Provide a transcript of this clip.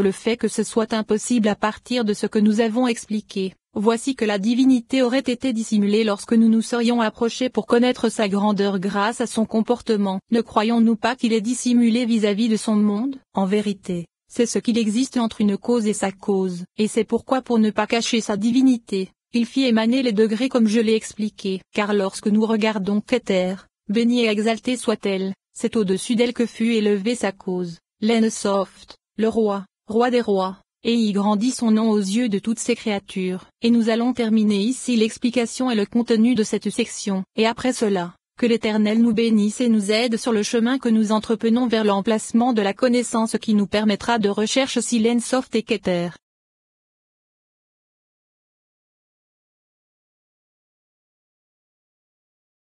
le fait que ce soit impossible à partir de ce que nous avons expliqué, voici que la divinité aurait été dissimulée lorsque nous nous serions approchés pour connaître sa grandeur grâce à son comportement. Ne croyons-nous pas qu'il est dissimulé vis-à-vis de son monde En vérité, c'est ce qu'il existe entre une cause et sa cause. Et c'est pourquoi pour ne pas cacher sa divinité, il fit émaner les degrés comme je l'ai expliqué. Car lorsque nous regardons Keter, bénie et exaltée soit-elle, c'est au-dessus d'elle que fut élevée sa cause. soft, le roi, roi des rois, et y grandit son nom aux yeux de toutes ses créatures. Et nous allons terminer ici l'explication et le contenu de cette section, et après cela, que l'Éternel nous bénisse et nous aide sur le chemin que nous entreprenons vers l'emplacement de la connaissance qui nous permettra de rechercher Silen Soft et Keter.